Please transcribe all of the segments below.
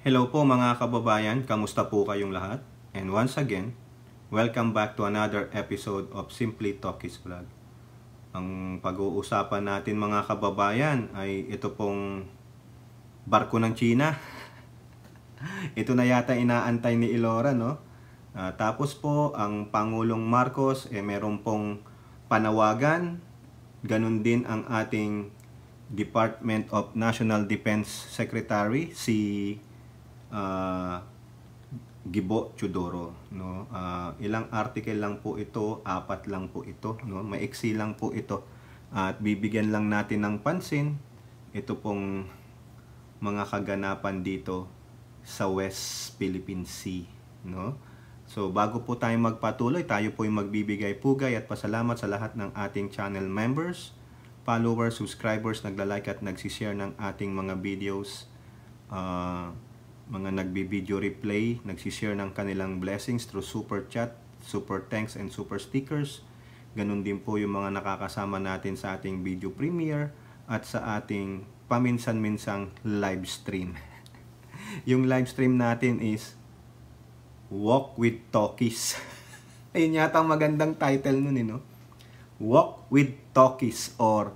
Hello po mga kababayan, kamusta po kayong lahat? And once again, welcome back to another episode of Simply Talkies Vlog. Ang pag-uusapan natin mga kababayan ay ito pong barko ng China. ito na yata inaantay ni Ilora, no? Uh, tapos po, ang Pangulong Marcos, eh, meron pong panawagan. Ganun din ang ating Department of National Defense Secretary, si uh, Gibo Chudoro no uh, ilang article lang po ito apat lang po ito no maiksi lang po ito at bibigyan lang natin ng pansin ito pong mga kaganapan dito sa West Philippine Sea no so bago po tayo magpatuloy tayo po ay magbibigay pugay at pasalamat sa lahat ng ating channel members followers subscribers nagla-like at nagsi-share ng ating mga videos uh, mga nagbi-video replay, nagsishare ng kanilang blessings through super chat, super thanks, and super stickers. Ganun din po yung mga nakakasama natin sa ating video premiere at sa ating paminsan-minsang live stream. yung live stream natin is Walk with Talkies. Ayun yata ang magandang title nun eh, no? Walk with Talkies or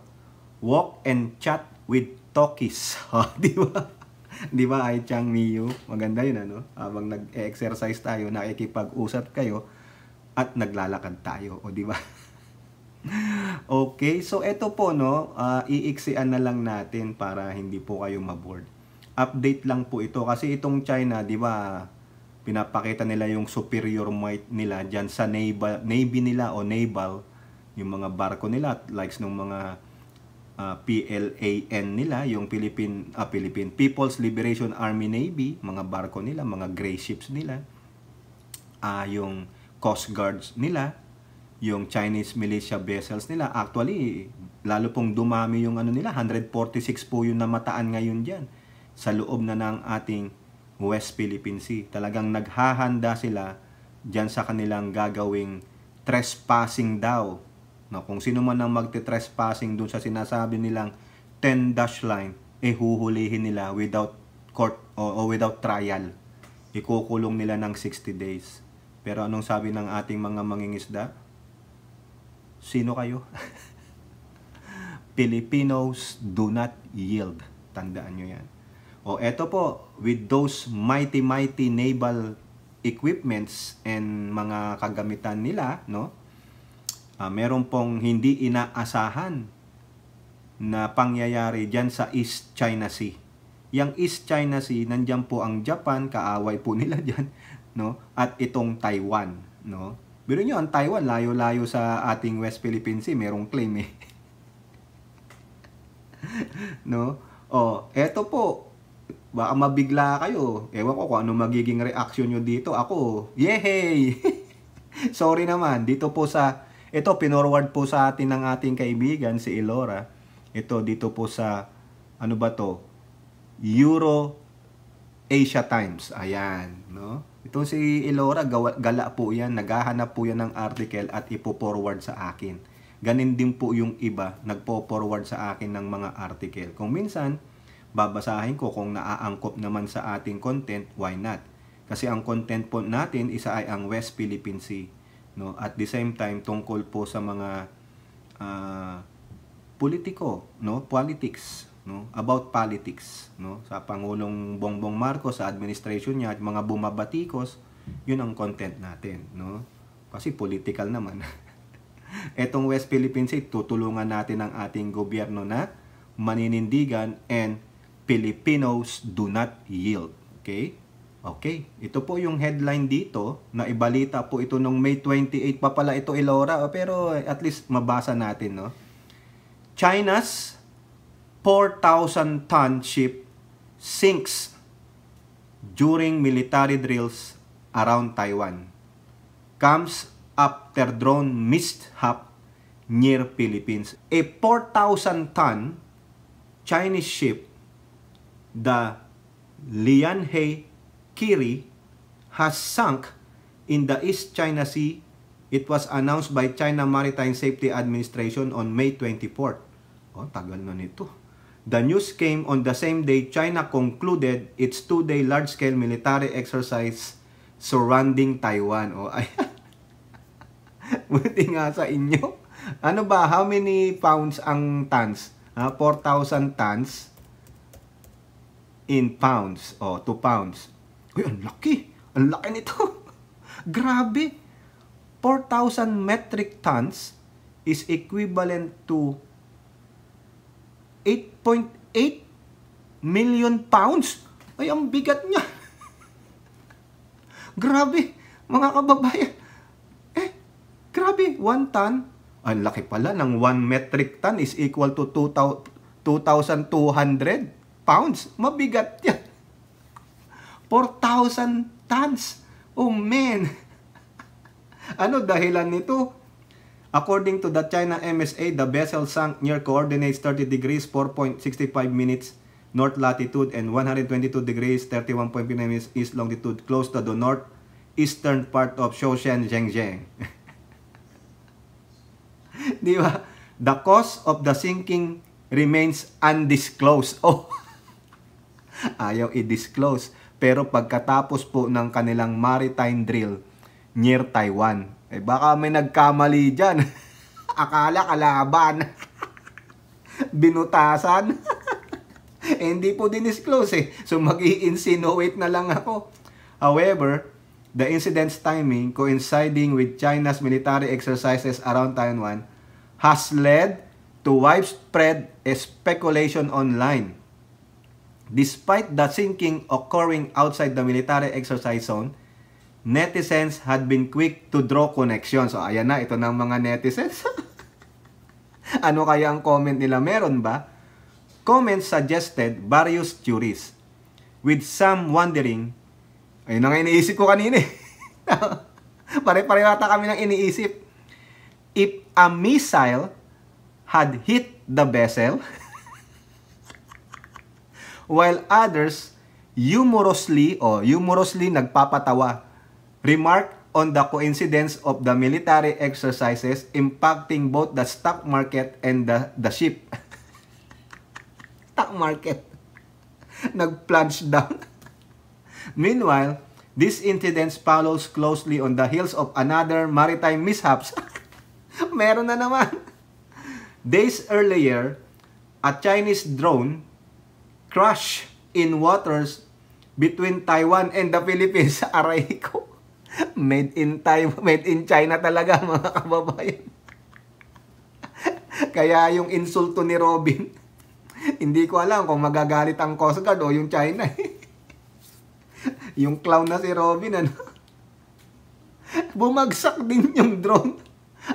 Walk and Chat with Talkies. Ha, oh, di ba? Di ba, ay Chang Miyu? Maganda yun, ano? Habang nag-exercise tayo, nakikipag-usap kayo, at naglalakad tayo, o di ba? okay, so eto po, no, uh, iiksian na lang natin para hindi po kayo maboard. Update lang po ito kasi itong China, di ba, pinapakita nila yung superior might nila diyan sa naval, navy nila o naval, yung mga barko nila at likes ng mga uh, ah, PLAN nila, yung Philippine, uh, Philippine People's Liberation Army Navy, mga barko nila, mga gray ships nila, uh, yung Coast Guards nila, yung Chinese militia vessels nila. Actually, lalo pong dumami yung ano nila, 146 po yung namataan ngayon dyan sa loob na ng ating West Philippine Sea. Talagang naghahanda sila dyan sa kanilang gagawing trespassing daw No, kung sino man ang magte-trespassing dun sa sinasabi nilang 10 dash line, eh huhulihin nila without court o, o without trial. Ikukulong nila ng 60 days. Pero anong sabi ng ating mga mangingisda? Sino kayo? Filipinos do not yield. Tandaan nyo yan. O eto po, with those mighty mighty naval equipments and mga kagamitan nila, no? uh, meron pong hindi inaasahan na pangyayari dyan sa East China Sea. Yang East China Sea, nandyan po ang Japan, kaaway po nila dyan, no? at itong Taiwan. No? Biro nyo, ang Taiwan, layo-layo sa ating West Philippine Sea, merong claim eh. no? Oh, eto po, baka mabigla kayo. Ewan ko kung ano magiging reaction nyo dito. Ako, yehey! Sorry naman, dito po sa ito, pinorward po sa atin ng ating kaibigan, si Elora. Ito, dito po sa, ano ba to? Euro Asia Times. Ayan, no? Ito si Elora, gala po yan. Naghahanap po yan ng article at ipo-forward sa akin. Ganin din po yung iba, nagpo-forward sa akin ng mga article. Kung minsan, babasahin ko kung naaangkop naman sa ating content, why not? Kasi ang content po natin, isa ay ang West Philippine Sea no at the same time tungkol po sa mga uh, politiko no politics no about politics no sa pangulong Bongbong Marcos sa administration niya at mga bumabatikos yun ang content natin no kasi political naman etong West Philippine Sea tutulungan natin ang ating gobyerno na maninindigan and Filipinos do not yield okay Okay, ito po yung headline dito na ibalita po ito nung May 28 pa pala ito Ilora pero at least mabasa natin no. China's 4,000 ton ship sinks during military drills around Taiwan. Comes after drone mishap near Philippines. A 4,000 ton Chinese ship, the Lianhe Kiri has sunk in the East China Sea. It was announced by China Maritime Safety Administration on May 24. Oh, tagal na nito. The news came on the same day China concluded its two-day large-scale military exercise surrounding Taiwan. Oh, ay. Buti nga sa inyo. Ano ba? How many pounds ang tons? Uh, 4,000 tons in pounds. Oh, 2 pounds. Uy, ang laki. Ang laki nito. Grabe. 4,000 metric tons is equivalent to 8.8 million pounds. Ay, ang bigat niya. grabe, mga kababayan. Eh, grabe, 1 ton. Ang laki pala ng 1 metric ton is equal to 2,200 pounds. Mabigat yan. 4,000 tons. Oh man! ano dahilan nito? According to the China MSA, the vessel sank near coordinates 30 degrees 4.65 minutes north latitude and 122 degrees 31.5 minutes east longitude close to the northeastern part of Shoshan Zhengzheng. Di ba? The cause of the sinking remains undisclosed. Oh! Ayaw i-disclose. Pero pagkatapos po ng kanilang maritime drill near Taiwan. Eh baka may nagkamali dyan. Akala kalaban. Binutasan. Eh, hindi po dinisclose eh. So mag insinuate na lang ako. However, the incident's timing coinciding with China's military exercises around Taiwan has led to widespread speculation online Despite the sinking occurring outside the military exercise zone, netizens had been quick to draw connections. So, ayan na, ito na ng mga netizens. ano kaya ang comment nila? Meron ba? Comments suggested various theories, with some wondering, ayun na nga iniisip ko kanina eh. Pare-pareho ata kami ng iniisip. If a missile had hit the vessel, while others humorously o humorously nagpapatawa. Remark on the coincidence of the military exercises impacting both the stock market and the, the ship. stock market. nagplunge down. Meanwhile, This incident follows closely on the heels of another maritime mishaps. Meron na naman. Days earlier, a Chinese drone crash in waters between Taiwan and the Philippines. Aray ko. Made in Taiwan, made in China talaga mga kababayan. Kaya yung insulto ni Robin, hindi ko alam kung magagalit ang Coast Guard o yung China. Eh. yung clown na si Robin, ano? Bumagsak din yung drone.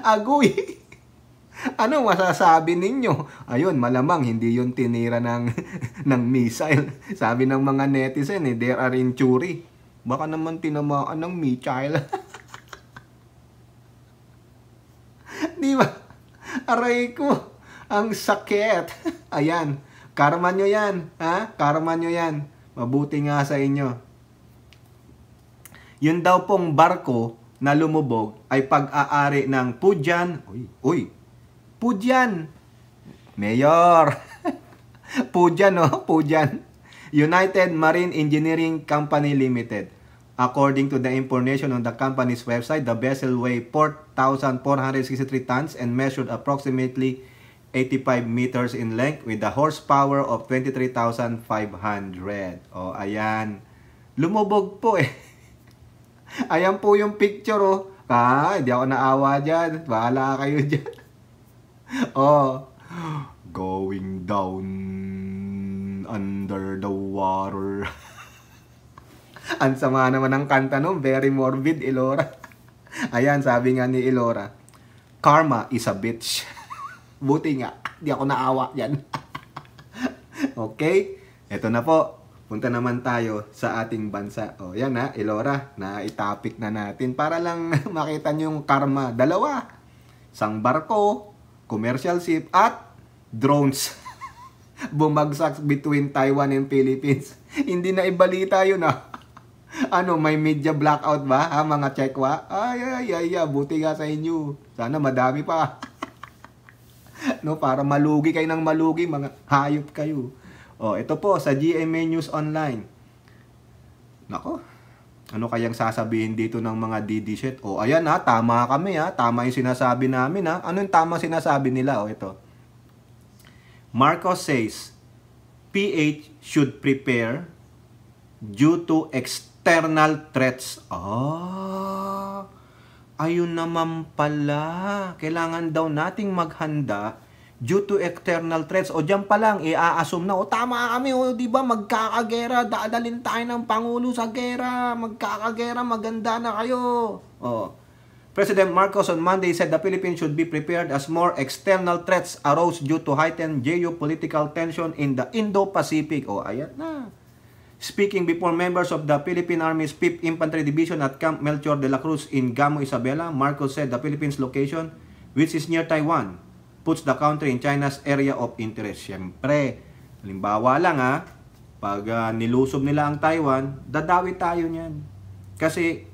Agoy. ano masasabi ninyo? Ayun, malamang hindi yun tinira ng, ng missile. Sabi ng mga netizen eh, there are injury. Baka naman tinamaan ng missile. Di ba? Aray ko, ang sakit. Ayan, karma nyo yan. Ha? Karma nyo yan. Mabuti nga sa inyo. Yun daw pong barko na lumubog ay pag-aari ng Pujan, uy, uy, Pudyan. Mayor. Pudyan, no? Oh, Pudyan. United Marine Engineering Company Limited. According to the information on the company's website, the vessel weighed 4,463 tons and measured approximately 85 meters in length with a horsepower of 23,500. oh, ayan. Lumubog po eh. Ayan po yung picture, oh. Ah, hindi ako naawa dyan. Bahala kayo dyan. oh. Going down under the water. Ang sama naman ng kanta no, very morbid Ilora. Ayan, sabi nga ni Ilora, karma is a bitch. Buti nga, di ako naawa yan. okay? Ito na po. Punta naman tayo sa ating bansa. O, oh, yan na, Ilora, na itopic na natin para lang makita nyo yung karma. Dalawa, isang barko, commercial ship, at drones. Bumagsak between Taiwan and Philippines. Hindi na ibalita yun ah. ano, may media blackout ba ha ah, mga Chekwa? Ay, ay, ay, ay, buti nga sa inyo. Sana madami pa. no, para malugi kayo ng malugi, mga hayop kayo. Oh, ito po sa GMA News Online. Nako, ano kayang sasabihin dito ng mga DD shit? O oh, ayan ha, tama kami ha. Tama yung sinasabi namin ha. Ano yung tama sinasabi nila? O oh, ito. Marcos says, PH should prepare due to external threats. Oh, ayun naman pala. Kailangan daw nating maghanda due to external threats. O diyan pa lang, i-assume na, o tama kami, o di ba magkakagera, dadalin tayo ng Pangulo sa gera, magkakagera, maganda na kayo. O. President Marcos on Monday said the Philippines should be prepared as more external threats arose due to heightened geopolitical tension in the Indo-Pacific. O, ayan na. Speaking before members of the Philippine Army's 5th Infantry Division at Camp Melchor de la Cruz in Gamo, Isabela, Marcos said the Philippines' location, which is near Taiwan, puts the country in China's area of interest. Siyempre, halimbawa lang ha, pag uh, nilusob nila ang Taiwan, dadawi tayo niyan. Kasi,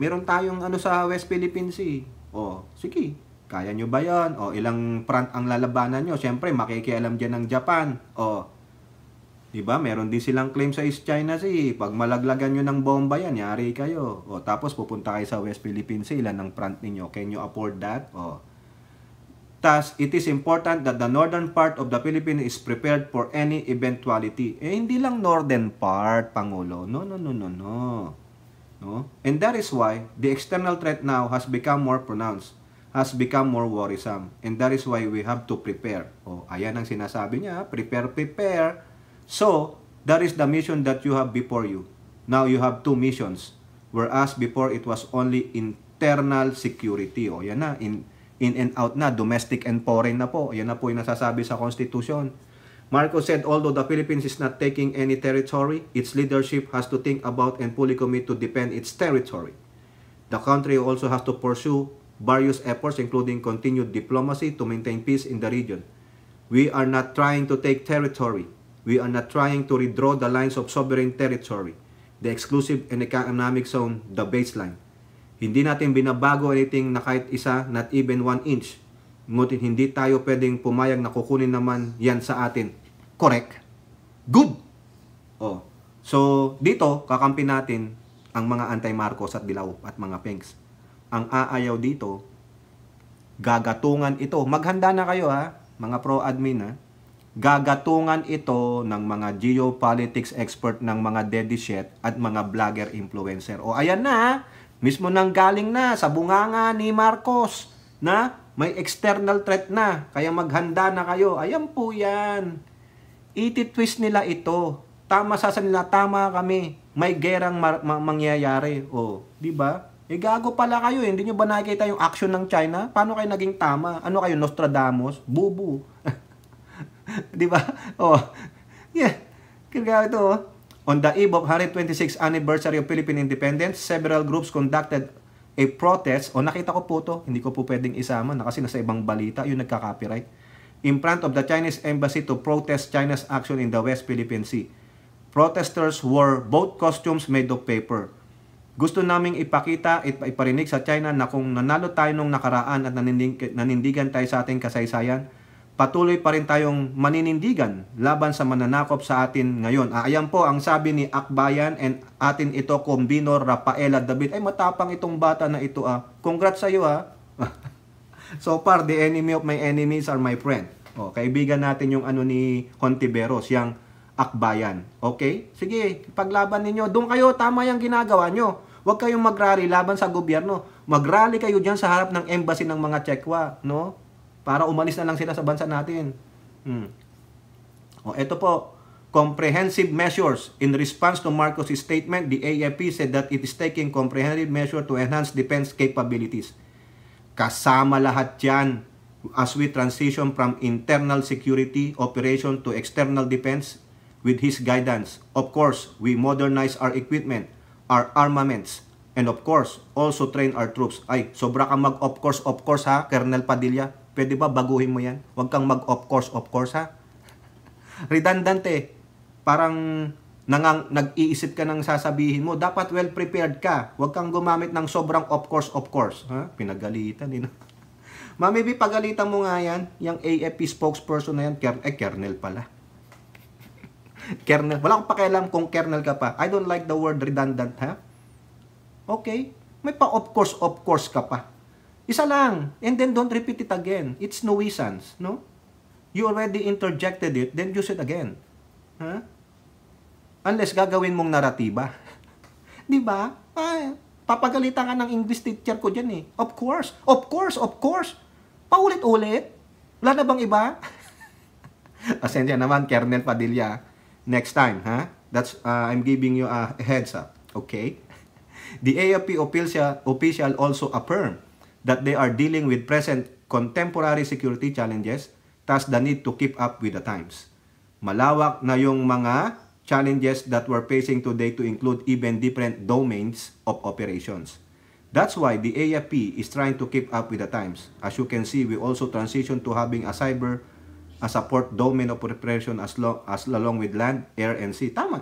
meron tayong ano sa West Philippine Sea. O, oh, sige, kaya nyo ba yan? O, oh, ilang front ang lalabanan nyo? Siyempre, makikialam dyan ng Japan. O, oh, Diba? Meron din silang claim sa East China Sea. Pag malaglagan nyo ng bomba yan, yari kayo. O tapos pupunta kayo sa West Philippine Sea, ilan ang front ninyo? Can you afford that? O Thus, it is important that the northern part of the Philippines is prepared for any eventuality. Eh, hindi lang northern part, Pangulo. No, no, no, no, no. No? And that is why the external threat now has become more pronounced, has become more worrisome. And that is why we have to prepare. oh, ayan ang sinasabi niya, prepare, prepare. So, that is the mission that you have before you. Now you have two missions. Whereas before it was only internal security. Oh, yan na, in in and out na, domestic and foreign na po. Yan na po yung nasasabi sa Constitution. Marcos said, although the Philippines is not taking any territory, its leadership has to think about and fully commit to defend its territory. The country also has to pursue various efforts including continued diplomacy to maintain peace in the region. We are not trying to take territory. We are not trying to redraw the lines of sovereign territory, the exclusive and economic zone, the baseline. Hindi natin binabago anything na kahit isa, not even 1 inch. Ngunit hindi tayo pwedeng pumayag na kukunin naman yan sa atin. Correct? Good! Oh. So, dito, kakampi natin ang mga anti-Marcos at Dilaw at mga Pinks. Ang aayaw dito, gagatungan ito. Maghanda na kayo ha, mga pro-admin ha. Gagatungan ito ng mga geopolitics expert ng mga deady at mga vlogger influencer. O ayan na Mismo nang galing na sa bunganga ni Marcos na may external threat na. Kaya maghanda na kayo. Ayan po yan. Ititwist nila ito. Tama sa nila, tama kami. May gerang ma- ma- mangyayari. O, di ba? E gago pala kayo, eh. hindi niyo ba nakikita yung action ng China? Paano kayo naging tama? Ano kayo, Nostradamus? Bubu. di ba? Oh. Yeah. Kaya ito, oh. On the eve of 126th anniversary of Philippine independence, several groups conducted a protest. O nakita ko po to, hindi ko po pwedeng isama na kasi nasa ibang balita, yung nagka-copyright. In front of the Chinese embassy to protest China's action in the West Philippine Sea. Protesters wore both costumes made of paper. Gusto naming ipakita at iparinig sa China na kung nanalo tayo nung nakaraan at nanindigan tayo sa ating kasaysayan, patuloy pa rin tayong maninindigan laban sa mananakop sa atin ngayon. Ah, ayan po ang sabi ni Akbayan and atin ito kombino Rafaela David. Ay matapang itong bata na ito ah. Congrats sa iyo ah. so far the enemy of my enemies are my friend. Oh, kaibigan natin yung ano ni Contiveros, yung Akbayan. Okay? Sige, paglaban ninyo. Doon kayo, tama yung ginagawa nyo. Huwag kayong magrally laban sa gobyerno. Magrally kayo diyan sa harap ng embassy ng mga Chekwa, no? Para umalis na lang sila sa bansa natin. Hmm. O, ito po, comprehensive measures. In response to Marcos' statement, the AFP said that it is taking comprehensive measure to enhance defense capabilities. Kasama lahat yan as we transition from internal security operation to external defense with his guidance. Of course, we modernize our equipment, our armaments, and of course, also train our troops. Ay, sobra ka mag-of course, of course ha, Colonel Padilla. Pwede ba baguhin mo yan? Huwag kang mag of course, of course ha. Redundant eh. Parang nangang, nag-iisip ka ng sasabihin mo. Dapat well prepared ka. Huwag kang gumamit ng sobrang of course, of course. Ha? Pinagalitan din. Eh, no? Ma'am, maybe pagalitan mo nga yan. Yung AFP spokesperson na yan, ker eh, kernel pala. kernel. Wala akong pakialam kung kernel ka pa. I don't like the word redundant, ha? Okay. May pa of course, of course ka pa. Isa lang. And then don't repeat it again. It's no nuisance, no? You already interjected it, then use it again. Huh? Unless gagawin mong naratiba. 'Di ba? Ah, papagalitan ka ng English teacher ko diyan eh. Of course, of course, of course. Paulit-ulit. Wala na bang iba? Asensya naman, Kernel Padilla. Next time, ha? Huh? That's, uh, I'm giving you a heads up. Okay? The AFP official, official also affirmed that they are dealing with present contemporary security challenges thus the need to keep up with the times. Malawak na yung mga challenges that we're facing today to include even different domains of operations. That's why the AFP is trying to keep up with the times. As you can see, we also transition to having a cyber a support domain of preparation as, long, as along with land, air, and sea. Tama.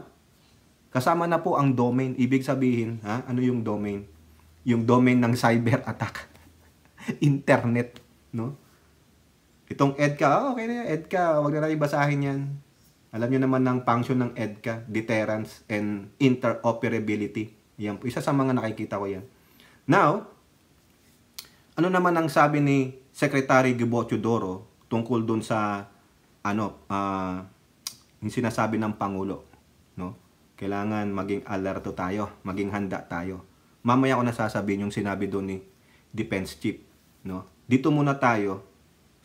Kasama na po ang domain. Ibig sabihin, ha? ano yung domain? Yung domain ng cyber attack internet, no? Itong EDCA, oh, okay na yan, EDCA, wag na natin basahin yan. Alam nyo naman ng function ng EDCA, deterrence and interoperability. Yan po, isa sa mga nakikita ko yan. Now, ano naman ang sabi ni Secretary Gibocho Doro tungkol dun sa ano, uh, yung sinasabi ng Pangulo, no? Kailangan maging alerto tayo, maging handa tayo. Mamaya ko nasasabihin yung sinabi doon ni Defense Chief. No? Dito muna tayo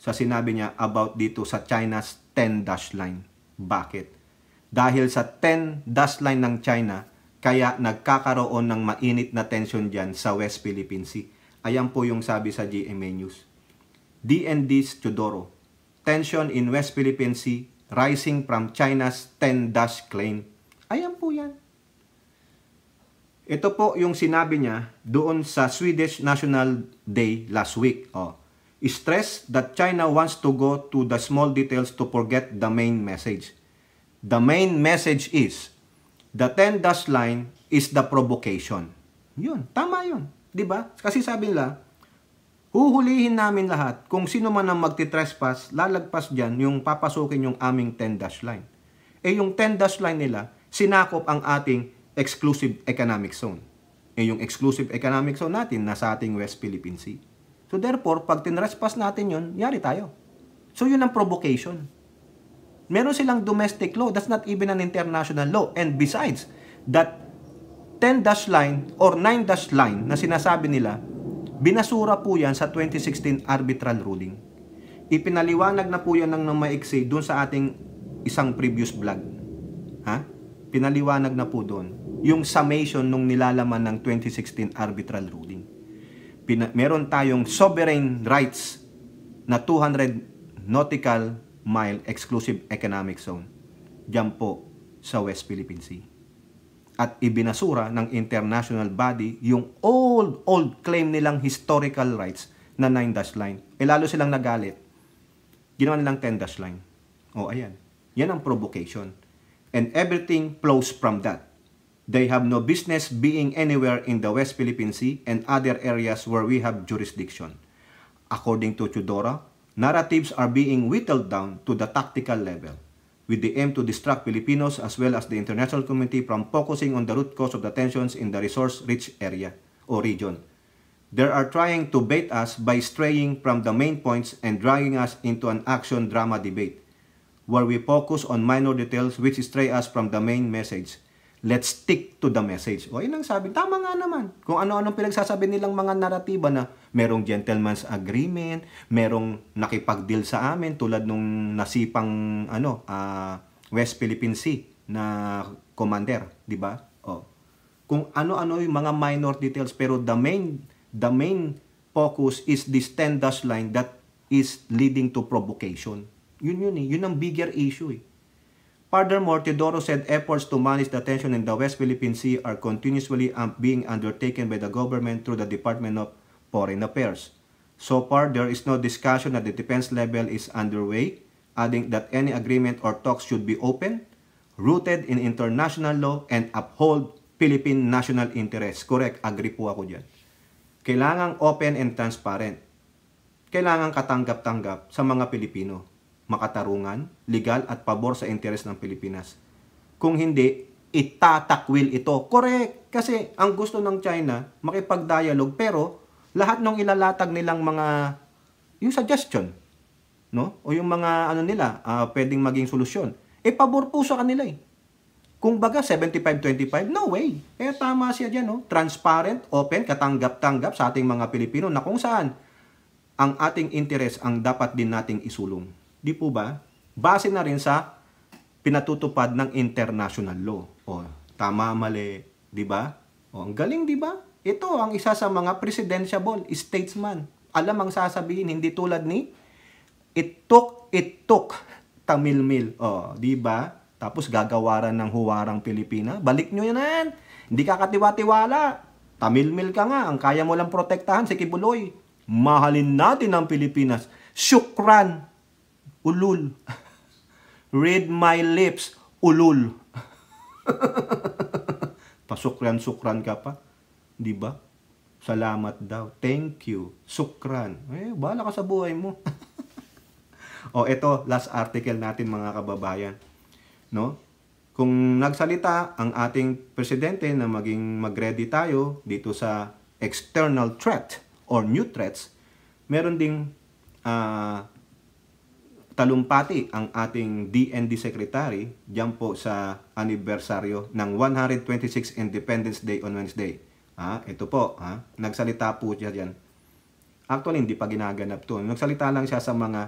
sa sinabi niya about dito sa China's 10 dash line. Bakit? Dahil sa 10 dash line ng China, kaya nagkakaroon ng mainit na tension diyan sa West Philippine Sea. Ayan po yung sabi sa GMA News. DND's Teodoro, tension in West Philippine Sea rising from China's 10 dash claim. Ayan po yan. Ito po yung sinabi niya doon sa Swedish National Day last week. Oh. Stress that China wants to go to the small details to forget the main message. The main message is, the 10 dash line is the provocation. Yun, tama yun. ba? Diba? Kasi sabi nila, huhulihin namin lahat. Kung sino man ang magti-trespass, lalagpas dyan yung papasukin yung aming 10 dash line. Eh yung 10 dash line nila, sinakop ang ating exclusive economic zone. Eh, yung exclusive economic zone natin nasa ating West Philippine Sea. So therefore, pag tinrespass natin yun, yari tayo. So yun ang provocation. Meron silang domestic law. That's not even an international law. And besides, that 10-dash line or 9-dash line na sinasabi nila, binasura po yan sa 2016 arbitral ruling. Ipinaliwanag na po yan ng, ng maiksi doon sa ating isang previous vlog. Ha? pinaliwanag na po doon yung summation nung nilalaman ng 2016 arbitral ruling. Pina- meron tayong sovereign rights na 200 nautical mile exclusive economic zone. Diyan po sa West Philippine Sea. At ibinasura ng international body yung old, old claim nilang historical rights na 9-dash line. E lalo silang nagalit. Ginawa nilang 10-dash line. O, ayan. Yan ang provocation and everything flows from that. They have no business being anywhere in the West Philippine Sea and other areas where we have jurisdiction. According to Tudora, narratives are being whittled down to the tactical level, with the aim to distract Filipinos as well as the international community from focusing on the root cause of the tensions in the resource-rich area or region. They are trying to bait us by straying from the main points and dragging us into an action drama debate where we focus on minor details which stray us from the main message. Let's stick to the message. O, yun ang sabi. Tama nga naman. Kung ano-anong pinagsasabi nilang mga naratiba na merong gentleman's agreement, merong nakipag-deal sa amin tulad nung nasipang ano, uh, West Philippine Sea na commander, di ba? O. Kung ano-ano yung mga minor details pero the main the main focus is this 10 dash line that is leading to provocation. Yun yun eh. Yun ang bigger issue eh. Furthermore, Teodoro said efforts to manage the tension in the West Philippine Sea are continuously being undertaken by the government through the Department of Foreign Affairs. So far, there is no discussion at the defense level is underway, adding that any agreement or talks should be open, rooted in international law, and uphold Philippine national interests. Correct, agree po ako dyan. Kailangang open and transparent. Kailangang katanggap-tanggap sa mga Pilipino makatarungan, legal at pabor sa interes ng Pilipinas. Kung hindi, itatakwil ito. Correct! Kasi ang gusto ng China, makipag dialog pero lahat ng ilalatag nilang mga, yung suggestion, no? O yung mga, ano nila, uh, pwedeng maging solusyon, eh pabor po sa kanila eh. Kung baga 75-25, no way. Kaya tama siya dyan, no? Transparent, open, katanggap-tanggap sa ating mga Pilipino na kung saan ang ating interes ang dapat din nating isulong. Di po ba? Base na rin sa pinatutupad ng international law. O, tama, mali, di ba? O, ang galing, di ba? Ito ang isa sa mga presidentiable statesman. Alam ang sasabihin, hindi tulad ni It took, itok, itok, tamilmil. O, di ba? Tapos gagawaran ng huwarang Pilipina. Balik nyo yan. Hindi ka katiwa-tiwala. Tamilmil ka nga. Ang kaya mo lang protektahan si Kibuloy. Mahalin natin ang Pilipinas. Syukran ulul. Read my lips, ulul. Pasukran-sukran ka pa. Di ba? Salamat daw. Thank you. Sukran. Eh, bala ka sa buhay mo. o, oh, ito, last article natin mga kababayan. No? Kung nagsalita ang ating presidente na maging magready tayo dito sa external threat or new threats, meron ding uh, talumpati ang ating DND Secretary diyan po sa anibersaryo ng 126 Independence Day on Wednesday. Ha? Ito po, ha? nagsalita po siya diyan. Actually, hindi pa ginaganap to. Nagsalita lang siya sa mga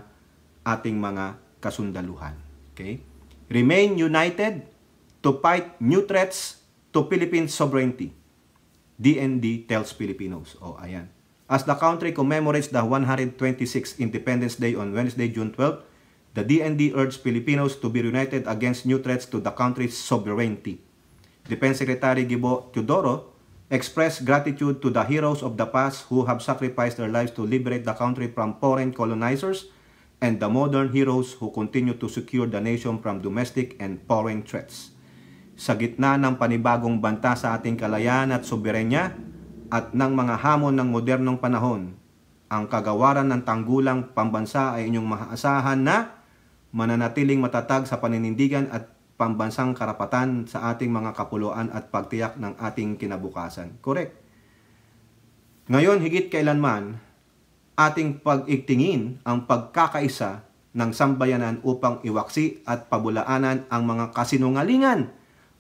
ating mga kasundaluhan. Okay? Remain united to fight new threats to Philippine sovereignty. DND tells Filipinos. O, oh, ayan. As the country commemorates the 126th Independence Day on Wednesday, June 12, The DND urged Filipinos to be united against new threats to the country's sovereignty. Defense Secretary Gibo Teodoro expressed gratitude to the heroes of the past who have sacrificed their lives to liberate the country from foreign colonizers and the modern heroes who continue to secure the nation from domestic and foreign threats. Sa gitna ng panibagong banta sa ating kalayaan at soberenya at ng mga hamon ng modernong panahon, ang kagawaran ng tanggulang pambansa ay inyong maaasahan na mananatiling matatag sa paninindigan at pambansang karapatan sa ating mga kapuluan at pagtiyak ng ating kinabukasan. Correct. Ngayon, higit kailanman, ating pag-igtingin ang pagkakaisa ng sambayanan upang iwaksi at pabulaanan ang mga kasinungalingan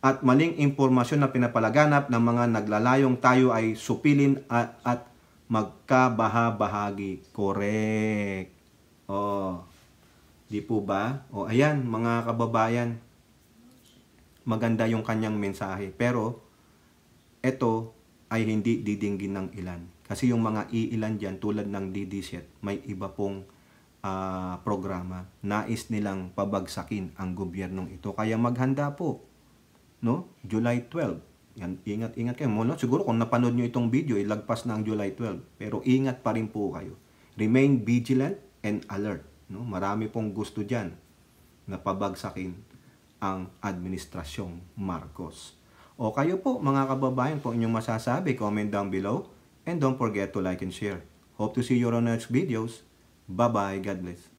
at maling impormasyon na pinapalaganap ng mga naglalayong tayo ay supilin at, at magkabahabahagi. Correct. Oh. Di po ba? O ayan, mga kababayan, maganda yung kanyang mensahe. Pero, ito ay hindi didinggin ng ilan. Kasi yung mga iilan dyan, tulad ng DD7, may iba pong uh, programa. Nais nilang pabagsakin ang gobyernong ito. Kaya maghanda po. No? July 12. Yan, ingat, ingat kayo. Mula, siguro kung napanood nyo itong video, ilagpas na ang July 12. Pero ingat pa rin po kayo. Remain vigilant and alert. No? Marami pong gusto dyan na pabagsakin ang Administrasyong Marcos. O kayo po mga kababayan po inyong masasabi, comment down below and don't forget to like and share. Hope to see you on our next videos. Bye-bye. God bless.